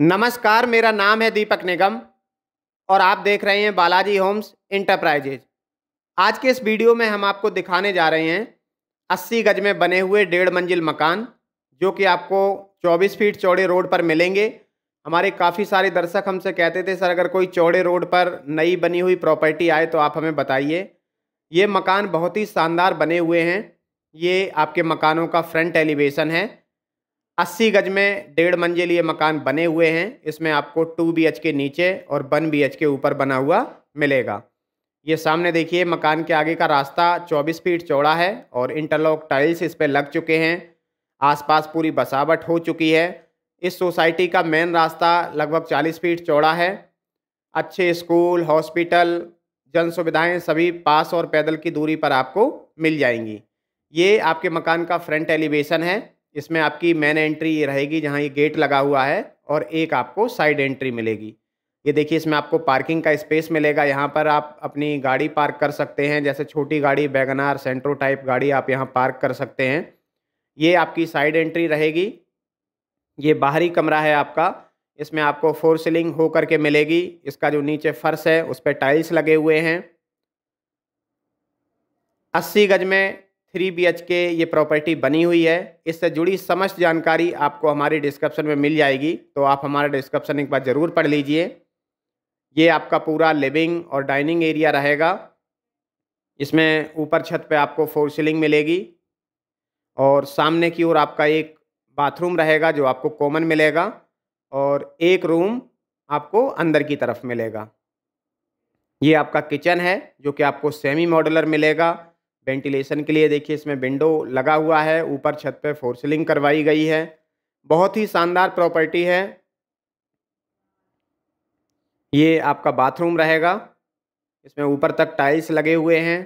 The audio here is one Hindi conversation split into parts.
नमस्कार मेरा नाम है दीपक निगम और आप देख रहे हैं बालाजी होम्स इंटरप्राइजेज आज के इस वीडियो में हम आपको दिखाने जा रहे हैं अस्सी गज में बने हुए डेढ़ मंजिल मकान जो कि आपको 24 फीट चौड़े रोड पर मिलेंगे हमारे काफ़ी सारे दर्शक हमसे कहते थे सर अगर कोई चौड़े रोड पर नई बनी हुई प्रॉपर्टी आए तो आप हमें बताइए ये मकान बहुत ही शानदार बने हुए हैं ये आपके मकानों का फ्रंट एलिवेशन है अस्सी गज में डेढ़ मंजिल ये मकान बने हुए हैं इसमें आपको टू बी के नीचे और वन बी के ऊपर बना हुआ मिलेगा ये सामने देखिए मकान के आगे का रास्ता 24 फीट चौड़ा है और इंटरलॉक टाइल्स इस पर लग चुके हैं आसपास पूरी बसावट हो चुकी है इस सोसाइटी का मेन रास्ता लगभग 40 फीट चौड़ा है अच्छे स्कूल हॉस्पिटल जन सुविधाएँ सभी पास और पैदल की दूरी पर आपको मिल जाएंगी ये आपके मकान का फ्रंट एलिवेशन है इसमें आपकी मेन एंट्री ये रहेगी जहाँ ये गेट लगा हुआ है और एक आपको साइड एंट्री मिलेगी ये देखिए इसमें आपको पार्किंग का स्पेस मिलेगा यहाँ पर आप अपनी गाड़ी पार्क कर सकते हैं जैसे छोटी गाड़ी बैगनार सेंट्रो टाइप गाड़ी आप यहाँ पार्क कर सकते हैं ये आपकी साइड एंट्री रहेगी ये बाहरी कमरा है आपका इसमें आपको फोर सीलिंग हो करके मिलेगी इसका जो नीचे फर्श है उस पर टाइल्स लगे हुए हैं अस्सी गज में थ्री बी के ये प्रॉपर्टी बनी हुई है इससे जुड़ी समस्त जानकारी आपको हमारे डिस्क्रिप्शन में मिल जाएगी तो आप हमारा डिस्क्रिप्शन एक बार ज़रूर पढ़ लीजिए ये आपका पूरा लिविंग और डाइनिंग एरिया रहेगा इसमें ऊपर छत पे आपको फोर सीलिंग मिलेगी और सामने की ओर आपका एक बाथरूम रहेगा जो आपको कॉमन मिलेगा और एक रूम आपको अंदर की तरफ मिलेगा ये आपका किचन है जो कि आपको सेमी मॉडलर मिलेगा वेंटिलेशन के लिए देखिए इसमें विंडो लगा हुआ है ऊपर छत पे सीलिंग करवाई गई है बहुत ही शानदार प्रॉपर्टी है ये आपका बाथरूम रहेगा इसमें ऊपर तक टाइल्स लगे हुए हैं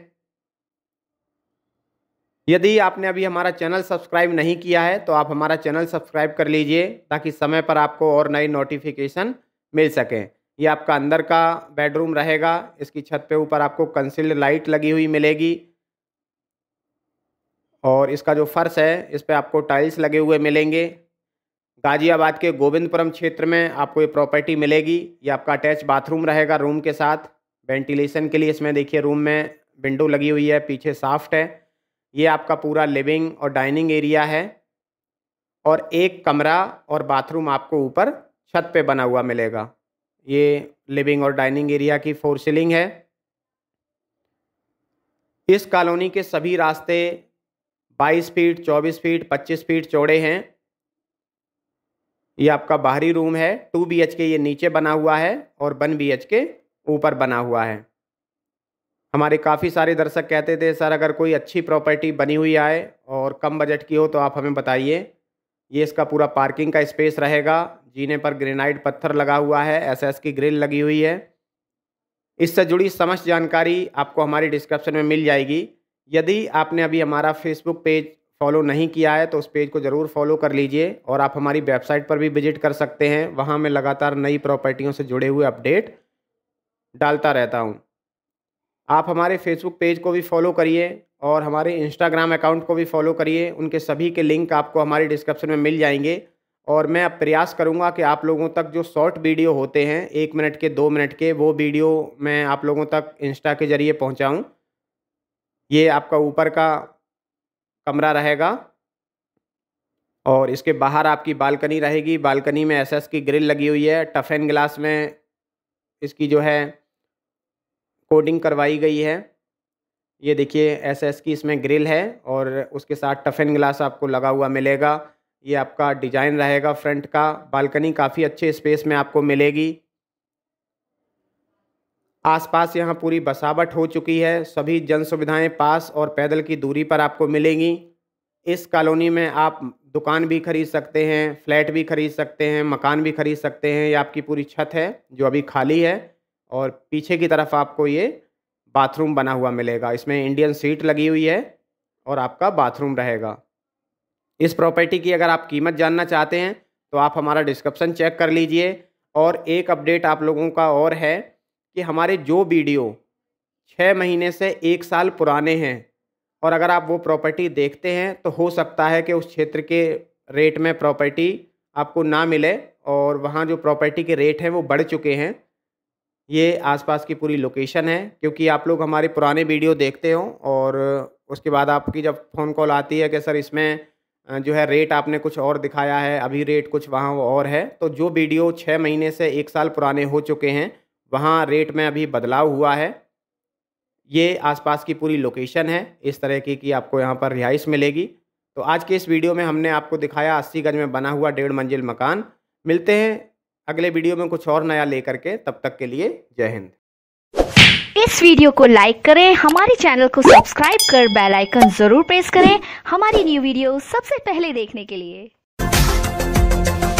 यदि आपने अभी हमारा चैनल सब्सक्राइब नहीं किया है तो आप हमारा चैनल सब्सक्राइब कर लीजिए ताकि समय पर आपको और नई नोटिफिकेशन मिल सकें ये आपका अंदर का बेडरूम रहेगा इसकी छत पे ऊपर आपको कंसील्ड लाइट लगी हुई मिलेगी और इसका जो फ़र्श है इस पर आपको टाइल्स लगे हुए मिलेंगे गाज़ियाबाद के गोविंदपुरम क्षेत्र में आपको ये प्रॉपर्टी मिलेगी ये आपका अटैच बाथरूम रहेगा रूम के साथ वेंटिलेशन के लिए इसमें देखिए रूम में विंडो लगी हुई है पीछे साफ्ट है ये आपका पूरा लिविंग और डाइनिंग एरिया है और एक कमरा और बाथरूम आपको ऊपर छत पे बना हुआ मिलेगा ये लिविंग और डाइनिंग एरिया की फोर सीलिंग है इस कॉलोनी के सभी रास्ते 22 फीट 24 फीट 25 फीट चौड़े हैं ये आपका बाहरी रूम है टू बी एच के ये नीचे बना हुआ है और वन बी एच के ऊपर बना हुआ है हमारे काफ़ी सारे दर्शक कहते थे सर अगर कोई अच्छी प्रॉपर्टी बनी हुई आए और कम बजट की हो तो आप हमें बताइए ये इसका पूरा पार्किंग का स्पेस रहेगा जीने पर ग्रेनाइट पत्थर लगा हुआ है एसएस की ग्रिल लगी हुई है इससे जुड़ी समस्त जानकारी आपको हमारी डिस्क्रिप्शन में मिल जाएगी यदि आपने अभी हमारा फेसबुक पेज फॉलो नहीं किया है तो उस पेज को ज़रूर फॉलो कर लीजिए और आप हमारी वेबसाइट पर भी विजिट कर सकते हैं वहाँ मैं लगातार नई प्रॉपर्टियों से जुड़े हुए अपडेट डालता रहता हूँ आप हमारे फेसबुक पेज को भी फॉलो करिए और हमारे इंस्टाग्राम अकाउंट को भी फॉलो करिए उनके सभी के लिंक आपको हमारे डिस्क्रिप्शन में मिल जाएंगे और मैं अब प्रयास करूँगा कि आप लोगों तक जो शॉर्ट वीडियो होते हैं एक मिनट के दो मिनट के वो वीडियो मैं आप लोगों तक इंस्टा के ज़रिए पहुँचाऊँ ये आपका ऊपर का कमरा रहेगा और इसके बाहर आपकी बालकनी रहेगी बालकनी में एसएस की ग्रिल लगी हुई है टफेन ग्लास में इसकी जो है कोडिंग करवाई गई है ये देखिए एसएस की इसमें ग्रिल है और उसके साथ टफेन ग्लास आपको लगा हुआ मिलेगा ये आपका डिजाइन रहेगा फ्रंट का बालकनी काफ़ी अच्छे स्पेस में आपको मिलेगी आसपास यहाँ पूरी बसावट हो चुकी है सभी जन सुविधाएँ पास और पैदल की दूरी पर आपको मिलेंगी इस कॉलोनी में आप दुकान भी खरीद सकते हैं फ्लैट भी खरीद सकते हैं मकान भी खरीद सकते हैं ये आपकी पूरी छत है जो अभी खाली है और पीछे की तरफ आपको ये बाथरूम बना हुआ मिलेगा इसमें इंडियन सीट लगी हुई है और आपका बाथरूम रहेगा इस प्रॉपर्टी की अगर आप कीमत जानना चाहते हैं तो आप हमारा डिस्क्रिप्सन चेक कर लीजिए और एक अपडेट आप लोगों का और है कि हमारे जो वीडियो छः महीने से एक साल पुराने हैं और अगर आप वो प्रॉपर्टी देखते हैं तो हो सकता है कि उस क्षेत्र के रेट में प्रॉपर्टी आपको ना मिले और वहाँ जो प्रॉपर्टी के रेट हैं वो बढ़ चुके हैं ये आसपास की पूरी लोकेशन है क्योंकि आप लोग हमारे पुराने वीडियो देखते हो और उसके बाद आपकी जब फ़ोन कॉल आती है कि सर इसमें जो है रेट आपने कुछ और दिखाया है अभी रेट कुछ वहाँ और है तो जो वीडियो छः महीने से एक साल पुराने हो चुके हैं वहाँ रेट में अभी बदलाव हुआ है ये आसपास की पूरी लोकेशन है इस तरह की कि आपको यहाँ पर रिहाइश मिलेगी तो आज के इस वीडियो में हमने आपको दिखाया अस्सीगंज में बना हुआ डेढ़ मंजिल मकान मिलते हैं अगले वीडियो में कुछ और नया लेकर के तब तक के लिए जय हिंद इस वीडियो को लाइक करें हमारे चैनल को सब्सक्राइब कर बेल आइकन जरूर प्रेस करें हमारी न्यू वीडियो सबसे पहले देखने के लिए